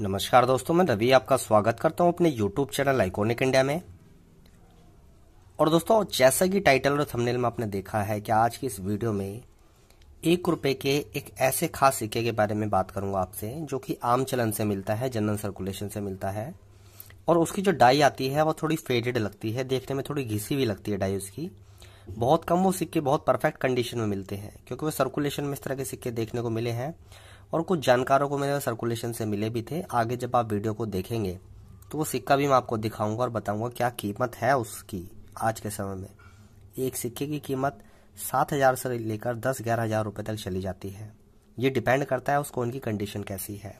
नमस्कार दोस्तों मैं रवि आपका स्वागत करता हूं अपने YouTube चैनल आइकोनिक इंडिया में और दोस्तों जैसा कि टाइटल और थंबनेल में आपने देखा है कि आज की इस वीडियो में एक रुपए के एक ऐसे खास सिक्के के बारे में बात करूंगा आपसे जो कि आम चलन से मिलता है जनरल सर्कुलेशन से मिलता है और उसकी जो डाई आती है वो थोड़ी फेडेड लगती है देखने में थोड़ी घिसी भी लगती है डाई उसकी बहुत कम वो सिक्के बहुत परफेक्ट कंडीशन में मिलते हैं क्योंकि वो सर्कुलेशन में इस तरह के सिक्के देखने को मिले हैं और कुछ जानकारों को मेरे सर्कुलेशन से मिले भी थे आगे जब आप वीडियो को देखेंगे तो वो सिक्का भी मैं आपको दिखाऊंगा और बताऊंगा क्या कीमत है उसकी आज के समय में एक सिक्के की कीमत सात हज़ार से लेकर दस ग्यारह हज़ार रुपये तक चली जाती है ये डिपेंड करता है उसको उनकी कंडीशन कैसी है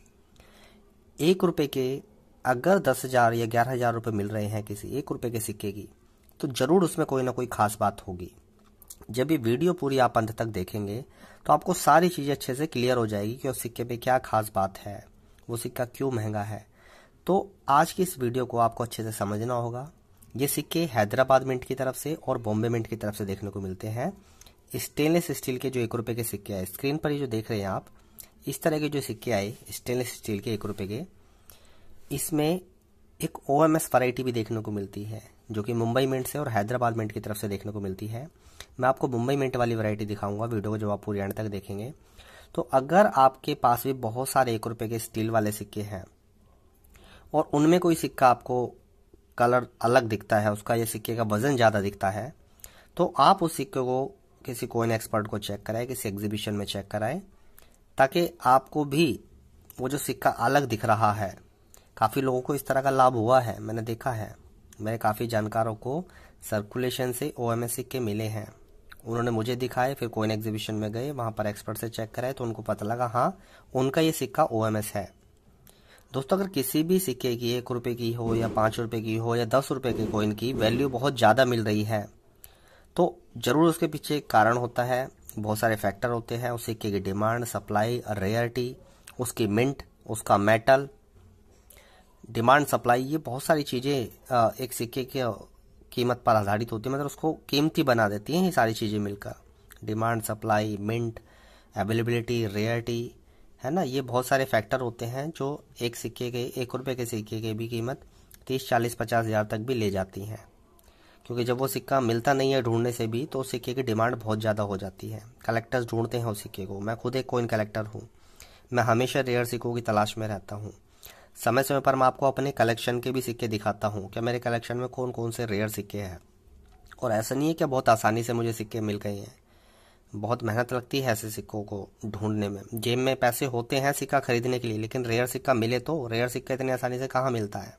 एक रुपये के अगर दस हज़ार या ग्यारह हज़ार रुपये मिल रहे हैं किसी एक रुपये के सिक्के की तो ज़रूर उसमें कोई ना कोई खास बात होगी जब ये वीडियो पूरी आप अंत तक देखेंगे तो आपको सारी चीज़ें अच्छे से क्लियर हो जाएगी कि उस सिक्के पे क्या खास बात है वो सिक्का क्यों महंगा है तो आज की इस वीडियो को आपको अच्छे से समझना होगा ये सिक्के हैदराबाद मिंट की तरफ से और बॉम्बे मिंट की तरफ से देखने को मिलते हैं स्टेनलेस स्टील के जो एक रुपये के सिक्के आए स्क्रीन पर ये जो देख रहे हैं आप इस तरह के जो सिक्के आए स्टेनलेस स्टील के एक रुपये के इसमें एक ओ एम एस वराइटी भी देखने को मिलती है जो कि मुंबई मिंट से और हैदराबाद मिंट की तरफ से देखने को मिलती है मैं आपको मुंबई मिंट वाली वैरायटी दिखाऊंगा वीडियो को जब आप पूरी एंड तक देखेंगे तो अगर आपके पास भी बहुत सारे एक रुपये के स्टील वाले सिक्के हैं और उनमें कोई सिक्का आपको कलर अलग दिखता है उसका यह सिक्के का वजन ज़्यादा दिखता है तो आप उस सिक्के को किसी कोइन एक्सपर्ट को चेक कराएं किसी एग्जीबिशन में चेक कराएं ताकि आपको भी वो जो सिक्का अलग दिख रहा है काफ़ी लोगों को इस तरह का लाभ हुआ है मैंने देखा है मैं काफ़ी जानकारों को सर्कुलेशन से ओ के मिले हैं उन्होंने मुझे दिखाए फिर कोइन एग्जीबिशन में गए वहाँ पर एक्सपर्ट से चेक कराए तो उनको पता लगा हाँ उनका ये सिक्का ओ है दोस्तों अगर किसी भी सिक्के की एक रुपये की हो या पाँच रुपये की हो या दस रुपये की कोइन की वैल्यू बहुत ज़्यादा मिल रही है तो ज़रूर उसके पीछे एक कारण होता है बहुत सारे फैक्टर होते हैं उस सिक्के की डिमांड सप्लाई रेयरटी उसकी मिंट उसका मेटल डिमांड सप्लाई ये बहुत सारी चीज़ें एक सिक्के के कीमत पर आधारित होती है मतलब उसको कीमती बना देती हैं ये सारी चीज़ें मिलकर demand supply mint availability rarity है ना ये बहुत सारे फैक्टर होते हैं जो एक सिक्के के एक रुपये के सिक्के के भी कीमत तीस चालीस पचास हज़ार तक भी ले जाती हैं क्योंकि जब वो सिक्का मिलता नहीं है ढूंढने से भी तो उस सिक्के की डिमांड बहुत ज़्यादा हो जाती है कलेक्टर्स ढूंढते हैं उस सिक्के को मैं खुद एक कोइन कलेक्टर हूँ मैं हमेशा रेयर सिक्कों की तलाश में रहता हूँ समय समय पर मैं आपको अपने कलेक्शन के भी सिक्के दिखाता हूँ कि मेरे कलेक्शन में कौन कौन से रेयर सिक्के हैं और ऐसा नहीं है कि बहुत आसानी से मुझे सिक्के मिल गए हैं बहुत मेहनत लगती है ऐसे सिक्कों को ढूंढने में जेब में पैसे होते हैं सिक्का खरीदने के लिए लेकिन रेयर सिक्का मिले तो रेयर सिक्का इतनी आसानी से कहाँ मिलता है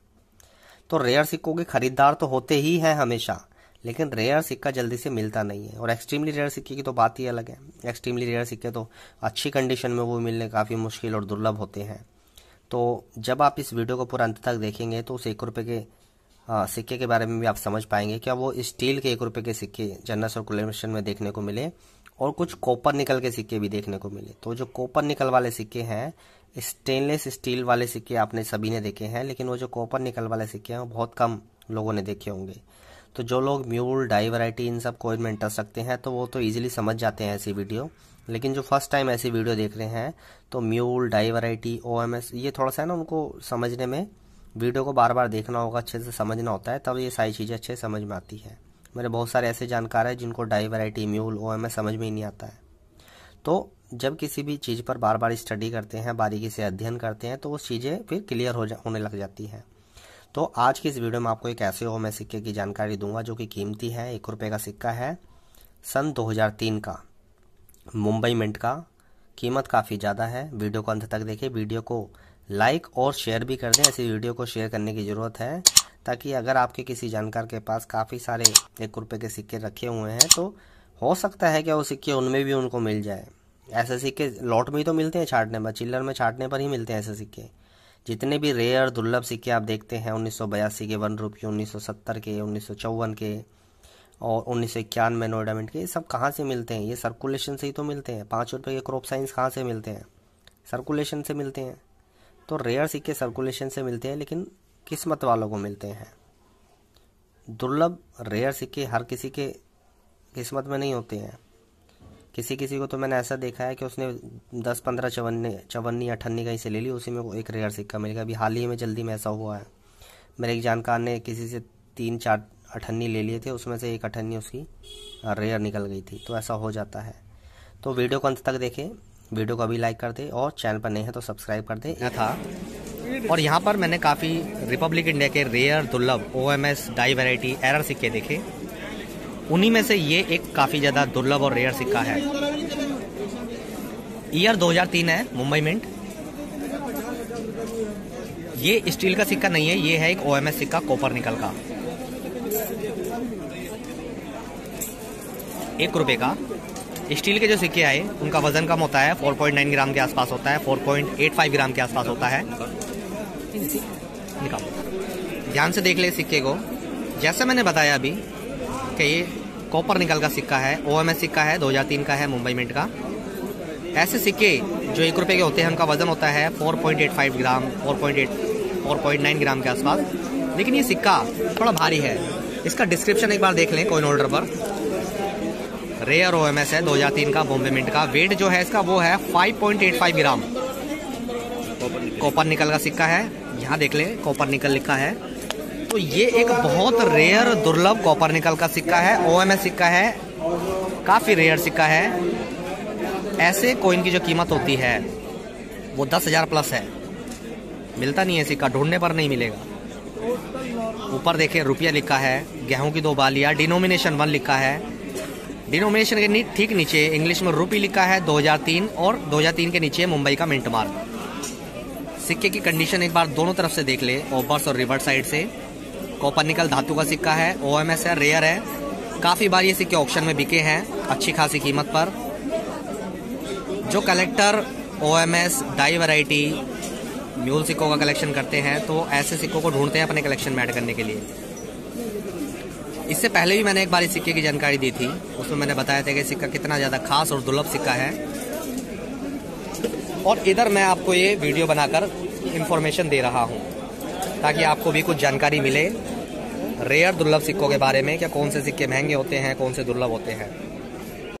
तो रेयर सिक्कों के खरीदार तो होते ही हैं हमेशा लेकिन रेयर सिक्का जल्दी से मिलता नहीं है और एक्सट्रीमली रेयर सिक्के की तो बात ही अलग है एक्सट्रीमली रेयर सिक्के तो अच्छी कंडीशन में वो मिलने काफ़ी मुश्किल और दुर्लभ होते हैं तो जब आप इस वीडियो को पूरा अंत तक देखेंगे तो उस एक रुपये के आ, हाँ, सिक्के के बारे में भी आप समझ पाएंगे क्या वो स्टील के एक रुपये के सिक्के जनरल सर्कुलेशन में देखने को मिले और कुछ कॉपर निकल के सिक्के भी देखने को मिले तो जो कॉपर निकल वाले सिक्के हैं स्टेनलेस स्टील वाले सिक्के आपने सभी ने देखे हैं लेकिन वो जो कॉपर निकल वाले सिक्के हैं वो बहुत कम लोगों ने देखे होंगे तो जो लोग म्यूल डाई वराइटी इन सब कोइन में इंटरेस्ट रखते हैं तो वो तो ईजिली समझ जाते हैं ऐसी वीडियो लेकिन जो फर्स्ट टाइम ऐसी वीडियो देख रहे हैं तो म्यूल डाई वराइटी ओ ये थोड़ा सा है ना उनको समझने में वीडियो को बार बार देखना होगा अच्छे से समझना होता है तब ये सारी चीज़ें अच्छे समझ में आती है मेरे बहुत सारे ऐसे जानकार हैं जिनको डाई वराइटी म्यूल ओ समझ में ही नहीं आता है तो जब किसी भी चीज़ पर बार बार स्टडी करते हैं बारीकी से अध्ययन करते हैं तो वो चीज़ें फिर क्लियर हो जा होने लग जाती हैं तो आज की इस वीडियो में आपको एक ऐसे एस सिक्के की जानकारी दूंगा जो कि कीमती है एक रुपये का सिक्का है सन 2003 का मुंबई मिंट का कीमत काफ़ी ज़्यादा है वीडियो को अंत तक देखिए वीडियो को लाइक और शेयर भी कर दें ऐसी वीडियो को शेयर करने की ज़रूरत है ताकि अगर आपके किसी जानकार के पास काफ़ी सारे एक रुपये के सिक्के रखे हुए हैं तो हो सकता है कि वो सिक्के उनमें भी उनको मिल जाए ऐसे सिक्के लॉट में ही तो मिलते हैं छाटने पर चिल्लर में छाटने पर ही मिलते हैं ऐसे सिक्के जितने भी रेयर दुर्लभ सिक्के आप देखते हैं उन्नीस के वन रुपये उन्नीस के उन्नीस के और उन्नीस सौ इक्यानवे नोएडा मिनट के ये सब कहाँ से मिलते हैं ये सर्कुलेशन से ही तो मिलते हैं पाँच रुपये के क्रॉप साइंस कहाँ से मिलते हैं सर्कुलेशन से मिलते हैं तो रेयर सिक्के सर्कुलेशन से मिलते हैं लेकिन किस्मत वालों को मिलते हैं दुर्लभ रेयर सिक्के हर किसी के किस्मत में नहीं होते हैं किसी किसी को तो मैंने ऐसा देखा है कि उसने दस पंद्रह चवन्नी चवन्नी अठन्नी कहीं से ले ली उसी में एक रेयर सिक्का मिल गया अभी हाल ही में जल्दी में ऐसा हुआ है मेरे एक जानकार ने किसी से तीन चार अठन्नी ले लिए थे उसमें से एक अठन्नी उसकी रेयर निकल गई थी तो ऐसा हो जाता है तो वीडियो को अंत तक देखें वीडियो को अभी लाइक कर दे और चैनल पर नए हैं तो सब्सक्राइब कर दे था और यहाँ पर मैंने काफ़ी रिपब्लिक इंडिया के रेयर दुर्लभ O M S die variety error सिक्के देखे उन्हीं में से ये एक काफ़ी ज़्यादा दुर्लभ और रेयर सिक्का है ईयर 2003 है मुंबई मिंट ये स्टील का सिक्का नहीं है ये है एक ओ एम एस सिक्का कॉपर निकल का एक रुपये का स्टील के जो सिक्के आए उनका वजन कम होता है 4.9 ग्राम के आसपास होता है 4.85 ग्राम के आसपास होता है निकाल ध्यान से देख ले सिक्के को जैसे मैंने बताया अभी कि ये कॉपर निकल का सिक्का है ओ सिक्का है 2003 का है मुंबई मिंट का ऐसे सिक्के जो एक रुपये के होते हैं उनका वजन होता है 4.85 ग्राम 4.8 4.9 ग्राम के आसपास लेकिन ये सिक्का थोड़ा भारी है इसका डिस्क्रिप्शन एक बार देख लें कोइन होल्डर पर रेयर ओ एम एस है दो हज़ार तीन का बॉम्बे मिंट का वेट जो है इसका वो है five point eight five gram copper nickel का सिक्का है यहाँ देख ले कॉपर निकल लिखा है तो ये एक बहुत रेयर दुर्लभ कॉपर निकल का सिक्का है ओ एम एस सिक्का है काफ़ी रेयर सिक्का है ऐसे कोइन की जो कीमत होती है वो दस हज़ार प्लस है मिलता नहीं है सिक्का ढूंढने पर नहीं मिलेगा ऊपर देखे रुपया लिखा है गेहूं की दो बालियां डिनोमिनेशन वन लिखा है डिनोमिनेशन के ठीक नीचे इंग्लिश में रूपी लिखा है 2003 और 2003 के नीचे मुंबई का मिंट मार्क सिक्के की कंडीशन एक बार दोनों तरफ से देख ले ओबर्स और रिवर्स साइड से कॉपरनिकल धातु का सिक्का है ओ है रेयर है काफ़ी बार ये सिक्के ऑप्शन में बिके हैं अच्छी खासी कीमत पर जो collector O M S die variety mule सिक्कों का कलेक्शन करते हैं तो ऐसे सिक्कों को ढूंढते हैं अपने कलेक्शन में ऐड करने के लिए इससे पहले भी मैंने एक बार इस सिक्के की जानकारी दी थी उसमें मैंने बताया था कि सिक्का कितना ज़्यादा खास और दुर्लभ सिक्का है और इधर मैं आपको ये वीडियो बनाकर इन्फॉर्मेशन दे रहा हूँ ताकि आपको भी कुछ जानकारी मिले रेयर दुर्लभ सिक्कों के बारे में क्या कौन से सिक्के महंगे होते हैं कौन से दुर्लभ होते हैं